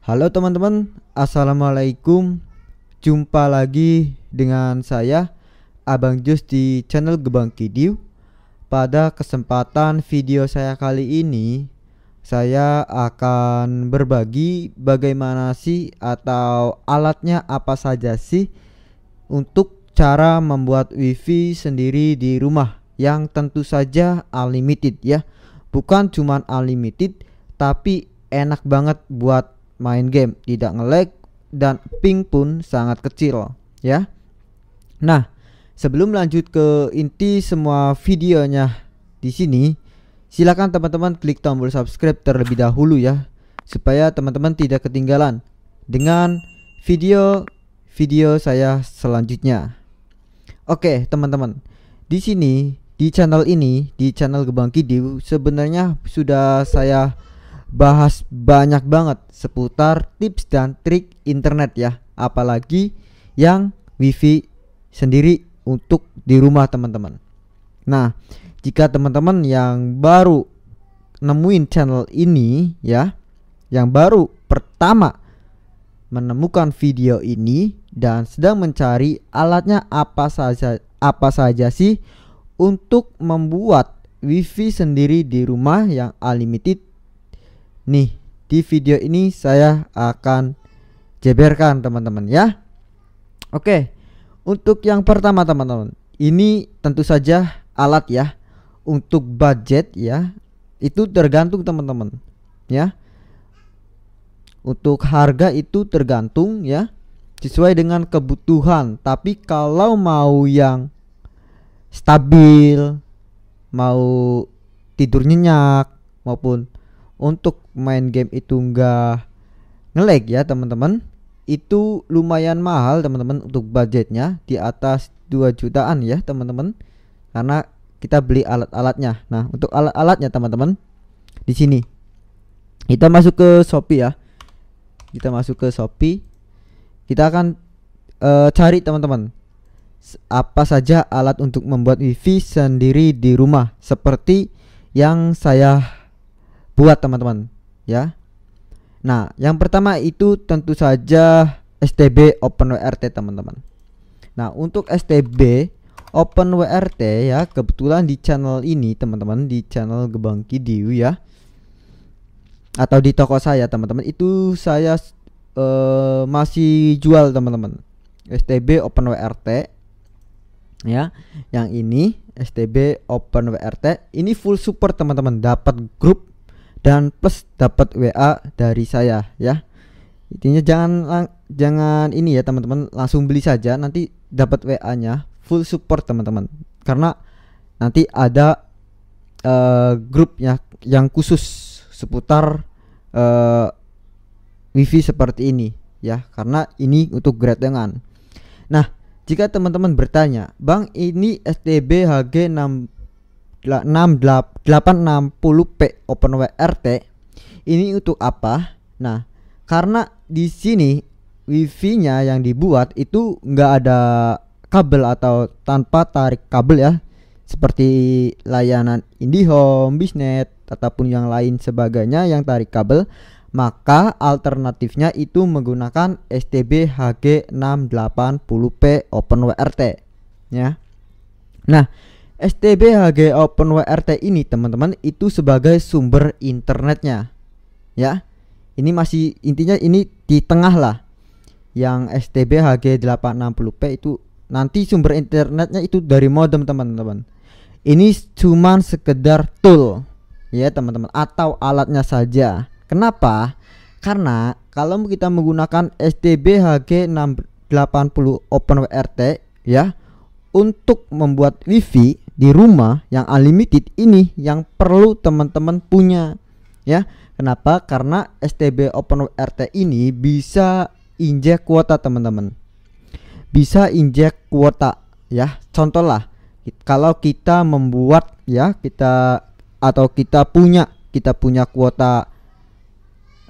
Halo teman-teman, Assalamualaikum Jumpa lagi dengan saya Abang Jus di channel Gebang Kidiu Pada kesempatan video saya kali ini Saya akan berbagi bagaimana sih atau alatnya apa saja sih Untuk cara membuat wifi sendiri di rumah yang tentu saja unlimited ya. Bukan cuma unlimited tapi enak banget buat main game, tidak ngelag dan ping pun sangat kecil ya. Nah, sebelum lanjut ke inti semua videonya di sini, silakan teman-teman klik tombol subscribe terlebih dahulu ya supaya teman-teman tidak ketinggalan dengan video-video saya selanjutnya. Oke, teman-teman. Di sini di channel ini, di channel Gebang Kidul sebenarnya sudah saya bahas banyak banget seputar tips dan trik internet ya, apalagi yang wifi sendiri untuk di rumah teman-teman. Nah, jika teman-teman yang baru nemuin channel ini ya, yang baru pertama menemukan video ini dan sedang mencari alatnya apa saja apa saja sih untuk membuat wifi sendiri di rumah yang unlimited nih di video ini saya akan jeberkan teman-teman ya oke untuk yang pertama teman-teman ini tentu saja alat ya untuk budget ya itu tergantung teman-teman ya untuk harga itu tergantung ya sesuai dengan kebutuhan tapi kalau mau yang stabil, mau tidur nyenyak maupun untuk main game itu enggak ngelag ya teman-teman itu lumayan mahal teman-teman untuk budgetnya di atas 2 jutaan ya teman-teman karena kita beli alat-alatnya nah untuk alat-alatnya teman-teman di sini kita masuk ke Shopee ya kita masuk ke Shopee kita akan uh, cari teman-teman apa saja alat untuk membuat wifi sendiri di rumah seperti yang saya buat teman-teman ya nah yang pertama itu tentu saja STB OpenWRT teman-teman nah untuk STB OpenWRT ya kebetulan di channel ini teman-teman di channel Gebang Kidiu ya atau di toko saya teman-teman itu saya uh, masih jual teman-teman STB OpenWRT ya yang ini STB Open WRT ini full support teman-teman dapat grup dan plus dapat WA dari saya ya intinya jangan jangan ini ya teman-teman langsung beli saja nanti dapat WA nya full support teman-teman karena nanti ada uh, grupnya yang khusus seputar uh, wifi seperti ini ya karena ini untuk grade dengan nah jika teman-teman bertanya, Bang ini STB HG 6860 p OpenWRT ini untuk apa? Nah, karena di sini wifi-nya yang dibuat itu nggak ada kabel atau tanpa tarik kabel ya seperti layanan IndiHome, Bisnet ataupun yang lain sebagainya yang tarik kabel maka alternatifnya itu menggunakan STB HG680P OpenWRT ya. Nah, STB HG OpenWRT ini teman-teman itu sebagai sumber internetnya ya. Ini masih intinya ini di tengah lah. Yang STB HG 860P itu nanti sumber internetnya itu dari modem teman-teman. Ini cuman sekedar tool ya teman-teman atau alatnya saja Kenapa? Karena kalau kita menggunakan STB HG680 OpenWRT ya untuk membuat WiFi di rumah yang unlimited ini yang perlu teman-teman punya ya. Kenapa? Karena STB OpenWRT ini bisa injek kuota teman-teman. Bisa injek kuota ya. contohlah kalau kita membuat ya kita atau kita punya kita punya kuota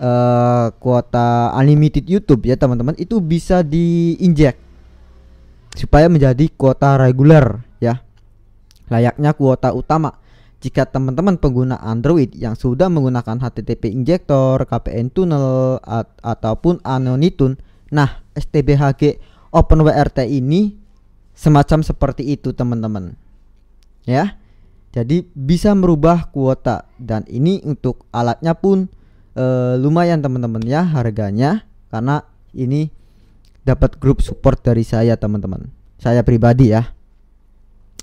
uh, kuota unlimited YouTube ya teman-teman itu bisa diinjek supaya menjadi kuota reguler ya layaknya kuota utama jika teman-teman pengguna Android yang sudah menggunakan HTTP injector, KPN tunnel at ataupun Anonitun, nah STBHG OpenWRT ini semacam seperti itu teman-teman. Ya. Jadi bisa merubah kuota dan ini untuk alatnya pun uh, lumayan teman-teman ya harganya karena ini dapat grup support dari saya teman-teman. Saya pribadi ya.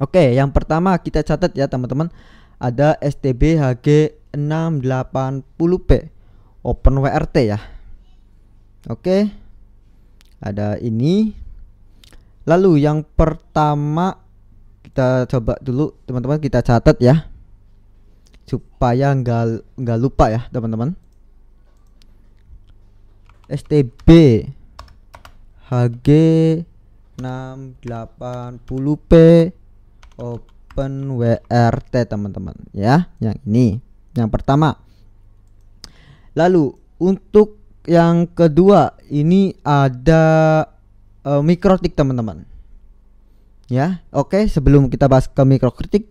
Oke, yang pertama kita catat ya teman-teman ada STB HG 680P Open WRT ya. Oke. Ada ini. Lalu yang pertama kita coba dulu teman-teman kita catat ya supaya nggak nggak lupa ya teman-teman. STB HG 680P Open WRT teman-teman ya yang ini yang pertama lalu untuk yang kedua ini ada uh, mikrotik teman-teman ya oke okay, sebelum kita bahas ke mikrokritik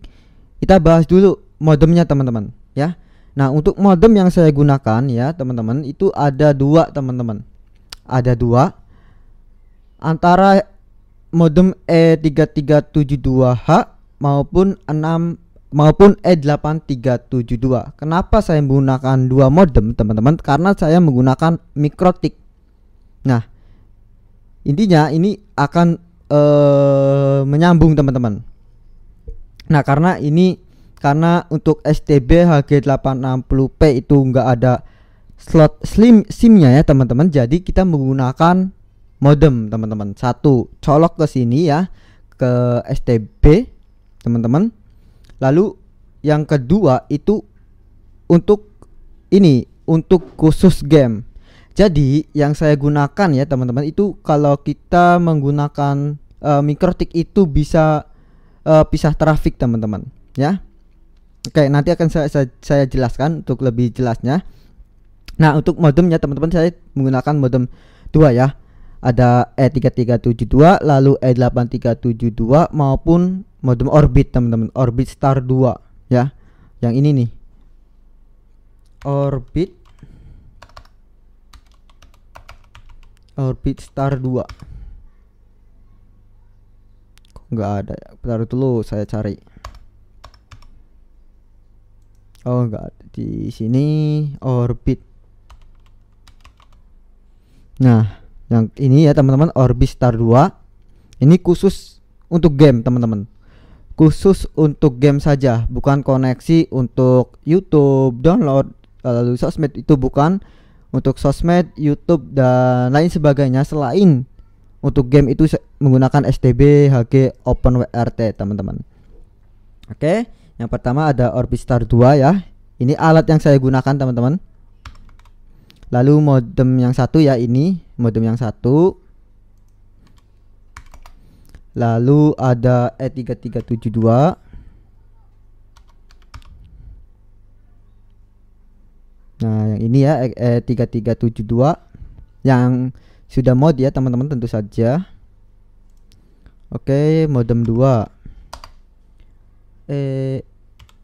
kita bahas dulu modemnya teman-teman ya Nah, untuk modem yang saya gunakan ya, teman-teman, itu ada dua, teman-teman. Ada dua. Antara modem E3372H maupun 6 maupun E8372. Kenapa saya menggunakan dua modem, teman-teman? Karena saya menggunakan mikrotik. Nah, intinya ini akan ee, eh, menyambung, teman-teman. Nah, karena ini karena untuk STB HG860P itu enggak ada slot slim SIM-nya ya teman-teman. Jadi kita menggunakan modem teman-teman. Satu, colok ke sini ya ke STB teman-teman. Lalu yang kedua itu untuk ini untuk khusus game. Jadi yang saya gunakan ya teman-teman itu kalau kita menggunakan uh, mikrotik itu bisa uh, pisah trafik teman-teman ya Oke, nanti akan saya, saya, saya jelaskan untuk lebih jelasnya. Nah, untuk modemnya teman-teman saya menggunakan modem 2 ya. Ada E3372 lalu E8372 maupun modem Orbit teman-teman, Orbit Star 2 ya. Yang ini nih. Orbit Orbit Star 2. Kok nggak ada ya? Bentar dulu saya cari. Oh enggak di sini orbit. Nah, yang ini ya teman-teman Orbit Star 2. Ini khusus untuk game teman-teman. Khusus untuk game saja, bukan koneksi untuk YouTube, download lalu sosmed itu bukan untuk sosmed, YouTube dan lain sebagainya selain untuk game itu menggunakan STB HG OpenWRT teman-teman. Oke. Okay yang pertama ada Orbistar 2 ya. Ini alat yang saya gunakan teman-teman. Lalu modem yang satu ya ini, modem yang satu. Lalu ada E3372. Nah, yang ini ya E3372 yang sudah mod ya teman-teman tentu saja. Oke, modem 2 e eh,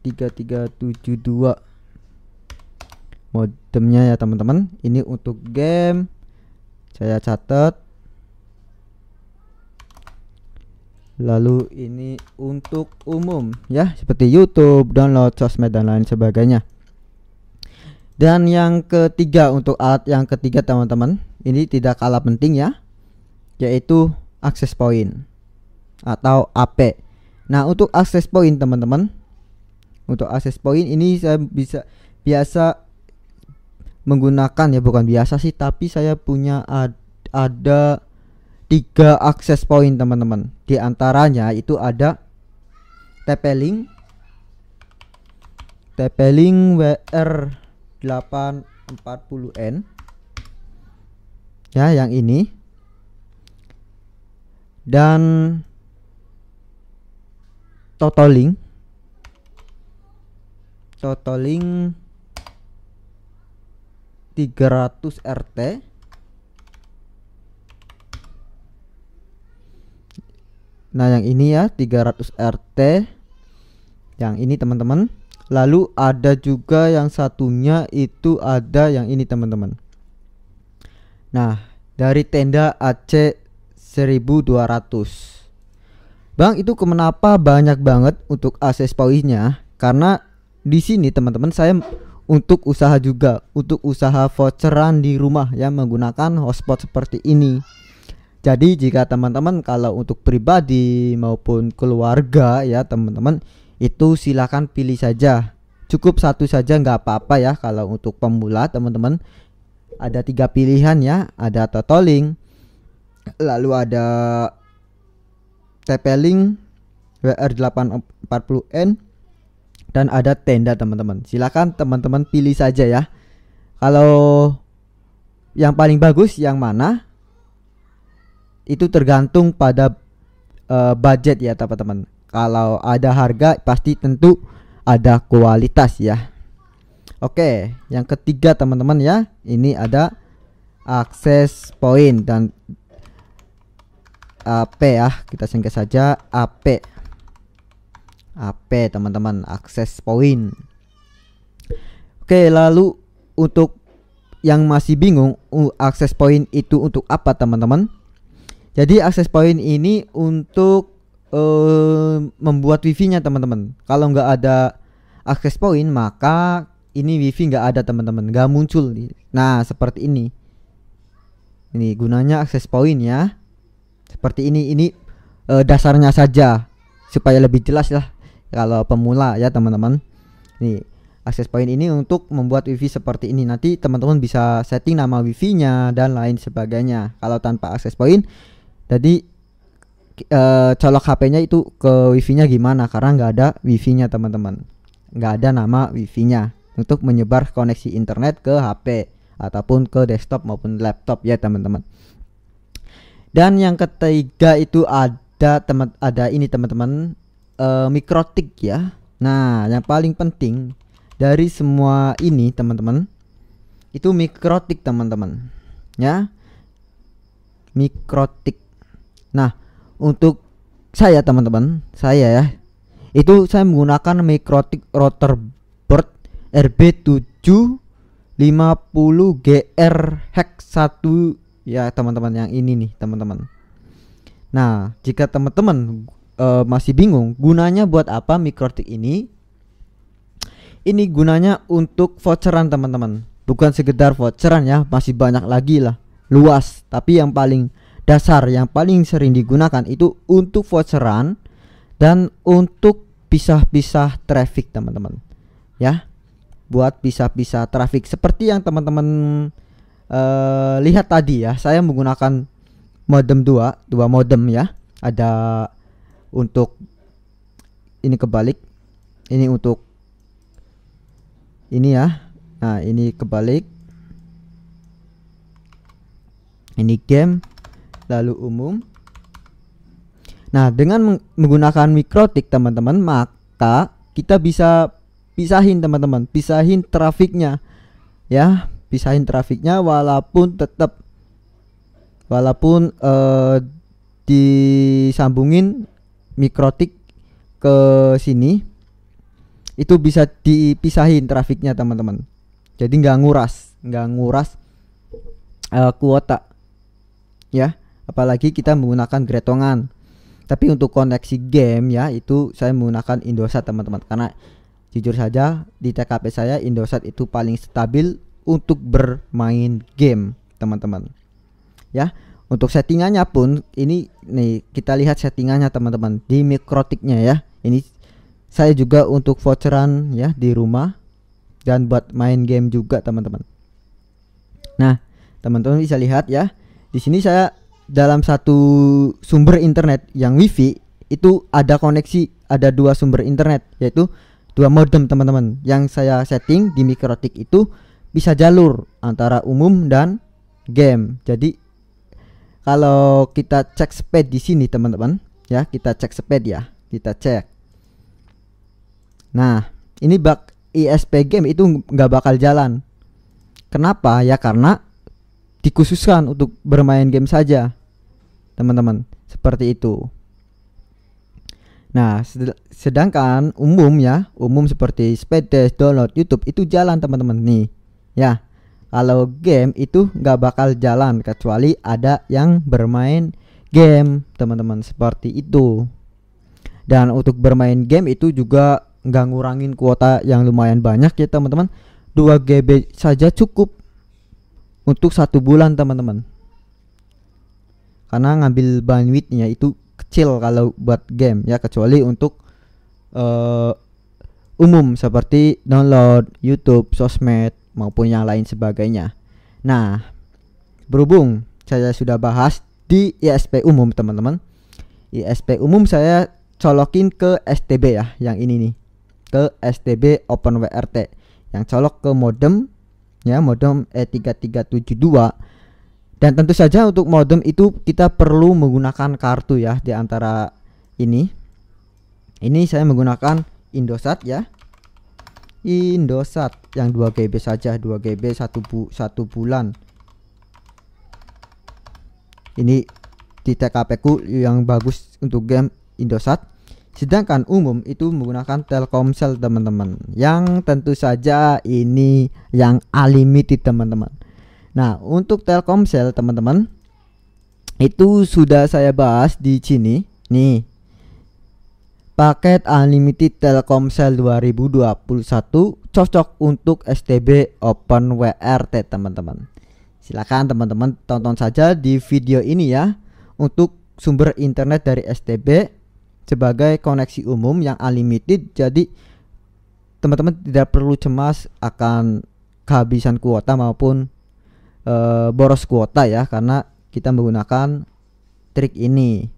3372 modemnya ya teman-teman ini untuk game saya catat lalu ini untuk umum ya seperti YouTube download sosmed dan lain sebagainya dan yang ketiga untuk alat yang ketiga teman-teman ini tidak kalah penting ya yaitu access point atau AP Nah, untuk akses point teman-teman. Untuk akses point ini saya bisa biasa menggunakan ya bukan biasa sih, tapi saya punya ad, ada tiga akses point teman-teman. Di antaranya itu ada TP-Link TP-Link WR840N ya yang ini dan totaling totaling 300 RT Nah yang ini ya 300 RT Yang ini teman-teman Lalu ada juga yang satunya itu ada yang ini teman-teman Nah dari tenda AC 1200 Bang, itu kenapa banyak banget untuk akses aksesorisnya? Karena di sini teman-teman saya untuk usaha juga, untuk usaha voucheran di rumah yang menggunakan hotspot seperti ini. Jadi jika teman-teman kalau untuk pribadi maupun keluarga ya teman-teman itu silahkan pilih saja. Cukup satu saja nggak apa-apa ya kalau untuk pemula teman-teman ada tiga pilihan ya, ada totaling, lalu ada TP-Link WR840N dan ada tenda teman-teman. Silakan teman-teman pilih saja ya. Kalau yang paling bagus yang mana? Itu tergantung pada uh, budget ya teman-teman. Kalau ada harga pasti tentu ada kualitas ya. Oke, yang ketiga teman-teman ya, ini ada akses point dan AP ya kita singkat saja AP AP teman-teman akses point oke lalu untuk yang masih bingung akses point itu untuk apa teman-teman jadi akses point ini untuk uh, membuat wifi nya teman-teman kalau nggak ada akses point maka ini wifi nggak ada teman-teman nggak muncul nah seperti ini ini gunanya akses point ya seperti ini ini uh, dasarnya saja supaya lebih jelas lah kalau pemula ya teman-teman nih akses point ini untuk membuat wifi seperti ini nanti teman-teman bisa setting nama wifi nya dan lain sebagainya kalau tanpa akses point jadi e, colok HP-nya itu ke wifi-nya gimana karena nggak ada wifi-nya teman-teman nggak ada nama wifi-nya untuk menyebar koneksi internet ke HP ataupun ke desktop maupun laptop ya teman-teman dan yang ketiga itu ada teman ada ini teman-teman uh, mikrotik ya. Nah, yang paling penting dari semua ini teman-teman itu mikrotik teman-teman. Ya. Mikrotik. Nah, untuk saya teman-teman, saya ya. Itu saya menggunakan mikrotik router board RB7 50 GR hex 1 ya teman-teman yang ini nih teman-teman nah jika teman-teman uh, masih bingung gunanya buat apa mikrotik ini ini gunanya untuk voucheran teman-teman bukan sekedar voucheran ya masih banyak lagi lah luas tapi yang paling dasar yang paling sering digunakan itu untuk voucheran dan untuk pisah-pisah traffic teman-teman ya buat pisah-pisah traffic seperti yang teman-teman uh, lihat tadi ya, saya menggunakan modem dua, dua modem ya. Ada untuk ini kebalik, ini untuk ini ya. Nah, ini kebalik. Ini game lalu umum. Nah, dengan menggunakan mikrotik teman-teman, maka kita bisa pisahin teman-teman, pisahin trafiknya. Ya, pisahin trafiknya walaupun tetap walaupun uh, disambungin mikrotik ke sini itu bisa dipisahin trafiknya teman-teman jadi nggak nguras nggak nguras uh, kuota ya apalagi kita menggunakan gretongan tapi untuk koneksi game ya itu saya menggunakan Indosat teman-teman karena jujur saja di TKP saya Indosat itu paling stabil untuk bermain game, teman-teman. Ya, untuk settingannya pun ini nih kita lihat settingannya teman-teman di mikrotiknya ya. Ini saya juga untuk voucheran ya di rumah dan buat main game juga teman-teman. Nah, teman-teman bisa lihat ya. Di sini saya dalam satu sumber internet yang wifi itu ada koneksi ada dua sumber internet yaitu dua modem teman-teman yang saya setting di mikrotik itu bisa jalur antara umum dan game. Jadi kalau kita cek speed di sini teman-teman, ya kita cek speed ya, kita cek. Nah, ini bug ISP game itu nggak bakal jalan. Kenapa? Ya karena dikhususkan untuk bermain game saja, teman-teman. Seperti itu. Nah, sedangkan umum ya, umum seperti speed test, download YouTube itu jalan teman-teman nih ya kalau game itu nggak bakal jalan kecuali ada yang bermain game teman-teman seperti itu dan untuk bermain game itu juga nggak ngurangin kuota yang lumayan banyak ya teman-teman 2 GB saja cukup untuk satu bulan teman-teman karena ngambil bandwidthnya itu kecil kalau buat game ya kecuali untuk uh, umum seperti download YouTube sosmed maupun yang lain sebagainya. Nah, berhubung saya sudah bahas di ISP umum teman-teman. ISP umum saya colokin ke STB ya, yang ini nih. Ke STB Open WRT yang colok ke modem ya, modem E3372. Dan tentu saja untuk modem itu kita perlu menggunakan kartu ya di antara ini. Ini saya menggunakan Indosat ya. Indosat yang 2 GB saja 2 GB satu bu satu bulan ini di TKP ku yang bagus untuk game Indosat sedangkan umum itu menggunakan Telkomsel teman-teman yang tentu saja ini yang unlimited teman-teman nah untuk Telkomsel teman-teman itu sudah saya bahas di sini nih Paket unlimited Telkomsel 2021 cocok untuk STB Open WRT teman-teman. Silakan teman-teman tonton saja di video ini ya untuk sumber internet dari STB sebagai koneksi umum yang unlimited jadi teman-teman tidak perlu cemas akan kehabisan kuota maupun e, boros kuota ya karena kita menggunakan trik ini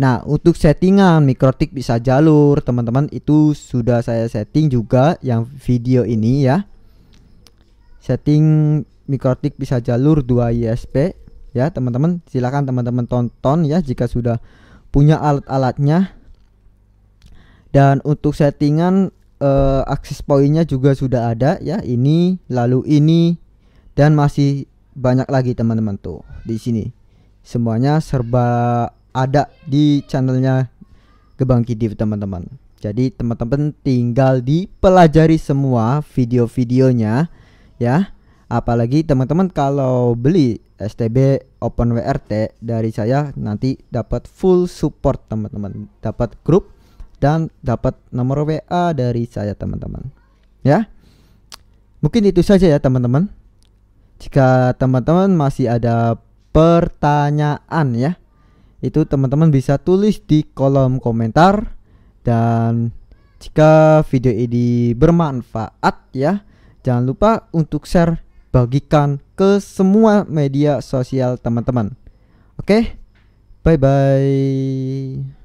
Nah, untuk settingan mikrotik bisa jalur, teman-teman itu sudah saya setting juga yang video ini ya. Setting mikrotik bisa jalur 2 ISP ya, teman-teman. Silakan teman-teman tonton ya jika sudah punya alat-alatnya. Dan untuk settingan eh, akses poinnya juga sudah ada ya, ini lalu ini dan masih banyak lagi teman-teman tuh di sini. Semuanya serba ada di channelnya Gebang Div teman-teman. Jadi teman-teman tinggal dipelajari semua video-videonya ya. Apalagi teman-teman kalau beli STB open wrt dari saya nanti dapat full support teman-teman, dapat grup dan dapat nomor WA dari saya teman-teman. Ya. Mungkin itu saja ya teman-teman. Jika teman-teman masih ada pertanyaan ya itu teman-teman bisa tulis di kolom komentar dan jika video ini bermanfaat ya jangan lupa untuk share bagikan ke semua media sosial teman-teman oke bye bye